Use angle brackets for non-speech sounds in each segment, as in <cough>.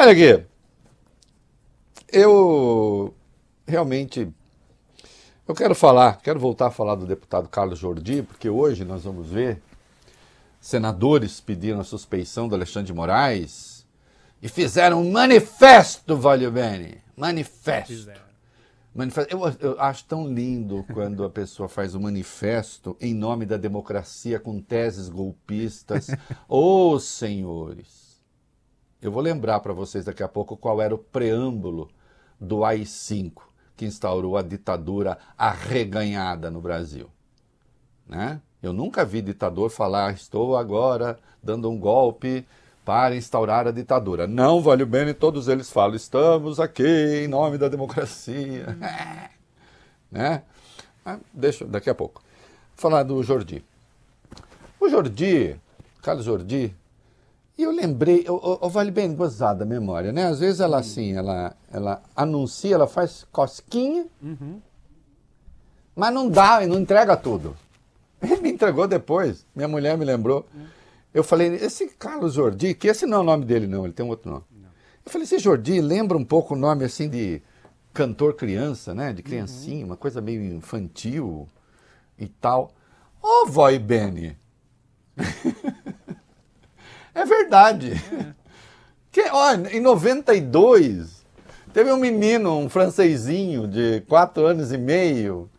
Olha aqui. Eu realmente eu quero falar, quero voltar a falar do deputado Carlos Jordi, porque hoje nós vamos ver senadores pediram a suspeição do Alexandre de Moraes e fizeram um manifesto, Valeu Bene. Manifesto. manifesto. Eu, eu acho tão lindo quando a pessoa faz um manifesto em nome da democracia com teses golpistas. <laughs> Ô, oh, senhores! Eu vou lembrar para vocês daqui a pouco qual era o preâmbulo do AI-5, que instaurou a ditadura arreganhada no Brasil. Né? Eu nunca vi ditador falar, ah, estou agora dando um golpe para instaurar a ditadura. Não, vale bem, todos eles falam, estamos aqui em nome da democracia. <laughs> né? Ah, deixa, daqui a pouco. Vou falar do Jordi. O Jordi, Carlos Jordi, e eu lembrei, o, o, Vale bem gozada a memória, né? Às vezes ela hum. assim, ela, ela anuncia, ela faz cosquinha, uhum. mas não dá, não entrega tudo. <laughs> Ele me entregou depois, minha mulher me lembrou. Uhum. Eu falei, esse Carlos Jordi, que esse não é o nome dele não, ele tem um outro nome. Não. Eu falei, esse Jordi lembra um pouco o nome assim de cantor criança, né? De criancinha, uhum. uma coisa meio infantil e tal. Ô, oh, Voi Bene! É verdade. É. Que, ó, em 92, teve um menino, um francesinho de 4 anos e meio,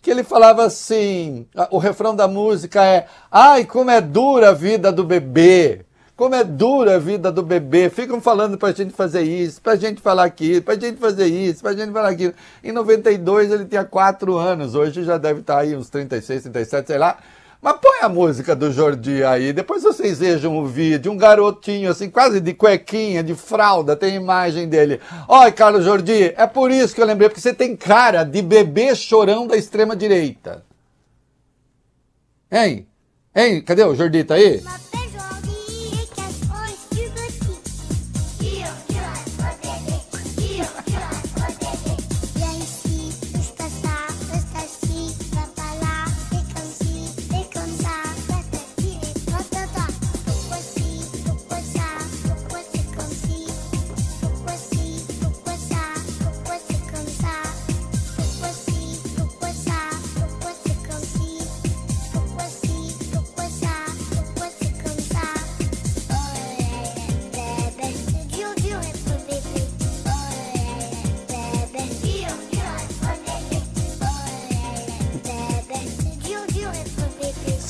que ele falava assim: o refrão da música é Ai, como é dura a vida do bebê! Como é dura a vida do bebê! Ficam falando pra gente fazer isso, pra gente falar aquilo, pra gente fazer isso, pra gente falar aquilo. Em 92 ele tinha 4 anos, hoje já deve estar tá aí uns 36, 37, sei lá. Mas põe a música do Jordi aí, depois vocês vejam o vídeo, um garotinho assim, quase de cuequinha, de fralda, tem imagem dele. Olha, Carlos Jordi, é por isso que eu lembrei, porque você tem cara de bebê chorão da extrema direita. Hein? Hein? Cadê o Jordi, tá aí?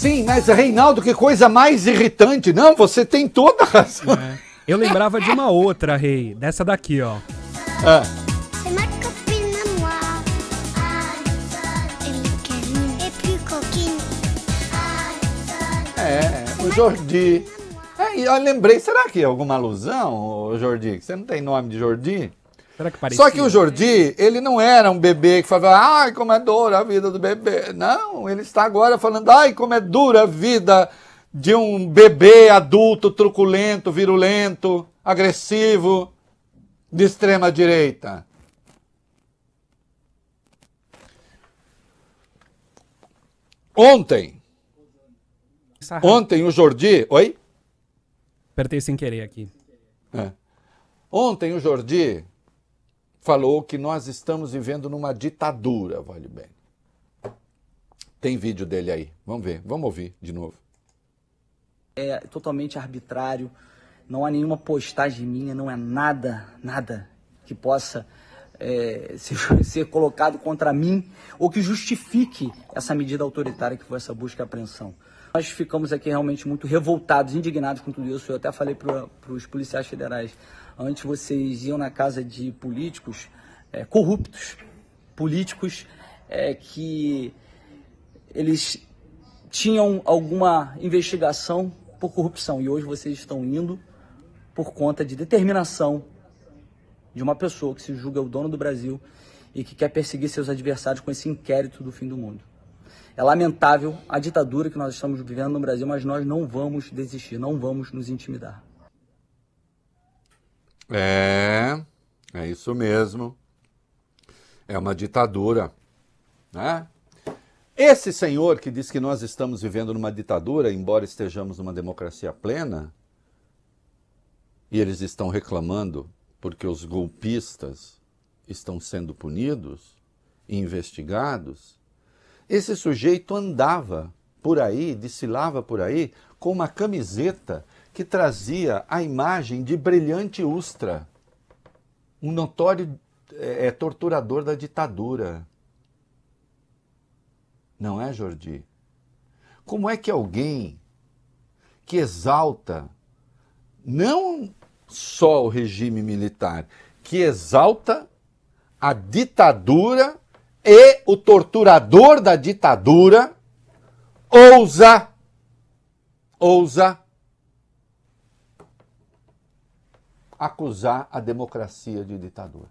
Sim, mas Reinaldo, que coisa mais irritante. Não, você tem toda a razão. É. Eu lembrava de uma outra, Rei. Dessa daqui, ó. Ah. É, é, é o Jordi. É, eu lembrei, será que é alguma alusão, Jordi? Você não tem nome de Jordi? Será que parecia? Só que o Jordi, ele não era um bebê que falava, ai, como é dura a vida do bebê. Não, ele está agora falando, ai, como é dura a vida de um bebê adulto, truculento, virulento, agressivo, de extrema direita. Ontem, ontem o Jordi, oi? Apertei sem querer aqui. É. Ontem o Jordi falou que nós estamos vivendo numa ditadura, vale bem. Tem vídeo dele aí, vamos ver, vamos ouvir de novo. É totalmente arbitrário, não há nenhuma postagem minha, não é nada, nada que possa é, <laughs> ser, ser, colocado contra mim ou que justifique essa medida autoritária que foi essa busca e apreensão. Nós ficamos aqui realmente muito revoltados, indignados com tudo isso. Eu até falei para os policiais federais: Antes vocês iam na casa de políticos é, corruptos, políticos é, que eles tinham alguma investigação por corrupção e hoje vocês estão indo por conta de determinação de uma pessoa que se julga o dono do Brasil e que quer perseguir seus adversários com esse inquérito do fim do mundo. É lamentável a ditadura que nós estamos vivendo no Brasil, mas nós não vamos desistir, não vamos nos intimidar. É, é isso mesmo. É uma ditadura, né? Esse senhor que diz que nós estamos vivendo numa ditadura, embora estejamos numa democracia plena, e eles estão reclamando porque os golpistas estão sendo punidos e investigados, esse sujeito andava por aí, desfilava por aí com uma camiseta que trazia a imagem de Brilhante Ustra, um notório é, é, torturador da ditadura. Não é, Jordi? Como é que alguém que exalta não só o regime militar, que exalta a ditadura e o torturador da ditadura ousa ousa acusar a democracia de ditadura.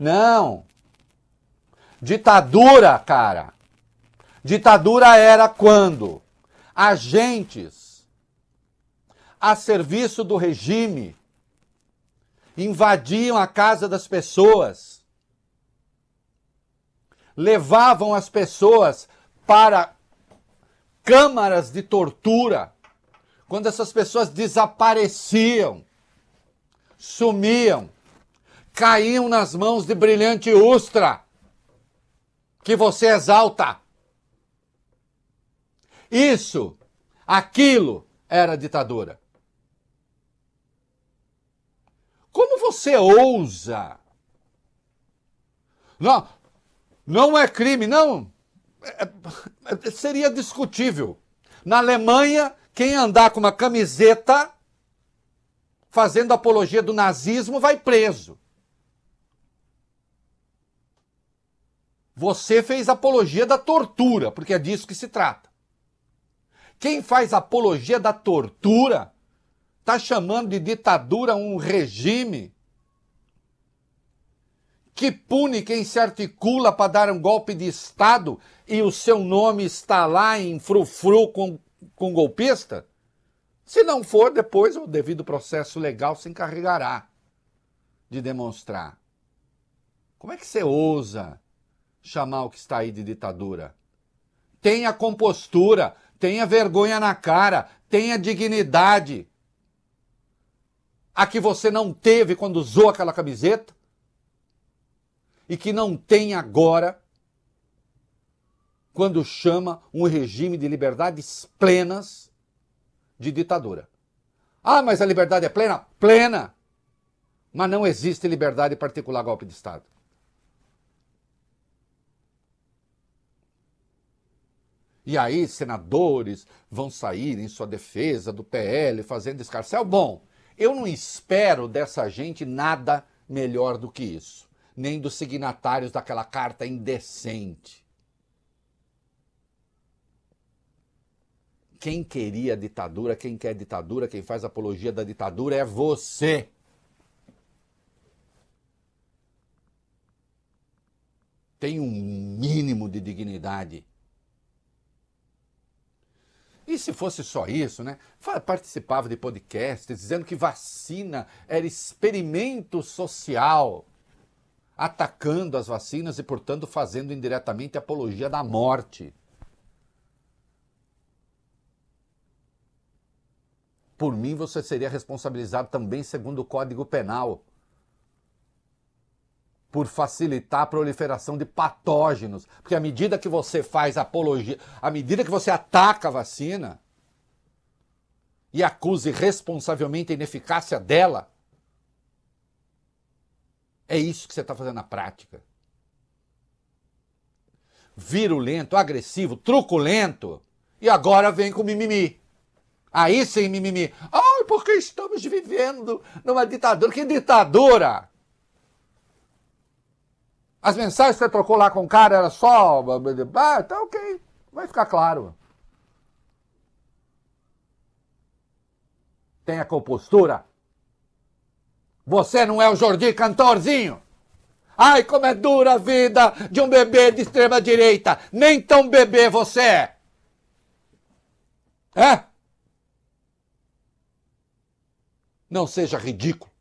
Não! Ditadura, cara! Ditadura era quando agentes a serviço do regime invadiam a casa das pessoas, levavam as pessoas para câmaras de tortura, quando essas pessoas desapareciam sumiam, caíam nas mãos de brilhante Ustra, que você exalta. Isso, aquilo era ditadura. Como você ousa? Não, não é crime, não. É, é seria discutível. Na Alemanha, quem andar com uma camiseta fazendo apologia do nazismo vai preso. Você fez apologia da tortura, porque é disso que se trata. Quem faz apologia da tortura está chamando de ditadura um regime que pune quem se articula para dar um golpe de Estado e o seu nome está lá em frufru com, com golpista? Se não for, depois o devido processo legal se encarregará de demonstrar. Como é que você ousa chamar o que está aí de ditadura? Tenha compostura, tenha vergonha na cara, tenha dignidade. A que você não teve quando usou aquela camiseta e que não tem agora quando chama um regime de liberdades plenas de ditadura. Ah, mas a liberdade é plena? Plena! Mas não existe liberdade particular golpe de Estado. E aí, senadores vão sair em sua defesa do PL fazendo escarcel. Bom, eu não espero dessa gente nada melhor do que isso, nem dos signatários daquela carta indecente. Quem queria a ditadura, quem quer ditadura, quem faz apologia da ditadura é você. Tem um mínimo de dignidade. E se fosse só isso, né? Participava de podcasts dizendo que vacina era experimento social, atacando as vacinas e, portanto, fazendo indiretamente apologia da morte. Por mim, você seria responsabilizado também segundo o Código Penal por facilitar a proliferação de patógenos, porque à medida que você faz apologia, à medida que você ataca a vacina e acusa irresponsavelmente a ineficácia dela, é isso que você está fazendo na prática. Virulento, agressivo, truculento, e agora vem com mimimi. Aí sem mimimi. Ai, porque estamos vivendo numa ditadura. Que ditadura? As mensagens que você trocou lá com o cara era só. Ah, tá ok. Vai ficar claro. Tenha compostura. Você não é o Jordi Cantorzinho. Ai, como é dura a vida de um bebê de extrema direita. Nem tão bebê você é. É? Não seja ridículo.